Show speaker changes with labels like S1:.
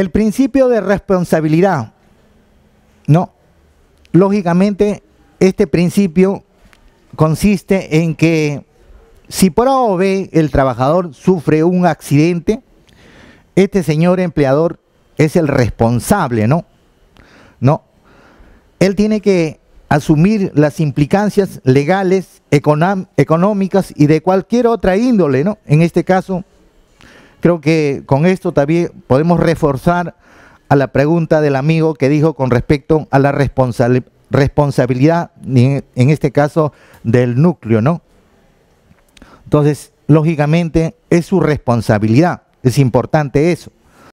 S1: El principio de responsabilidad. No. Lógicamente, este principio consiste en que si por A o B el trabajador sufre un accidente, este señor empleador es el responsable, ¿no? No. Él tiene que asumir las implicancias legales, económicas y de cualquier otra índole, ¿no? En este caso, Creo que con esto también podemos reforzar a la pregunta del amigo que dijo con respecto a la responsabilidad, en este caso, del núcleo, ¿no? Entonces, lógicamente, es su responsabilidad. Es importante eso.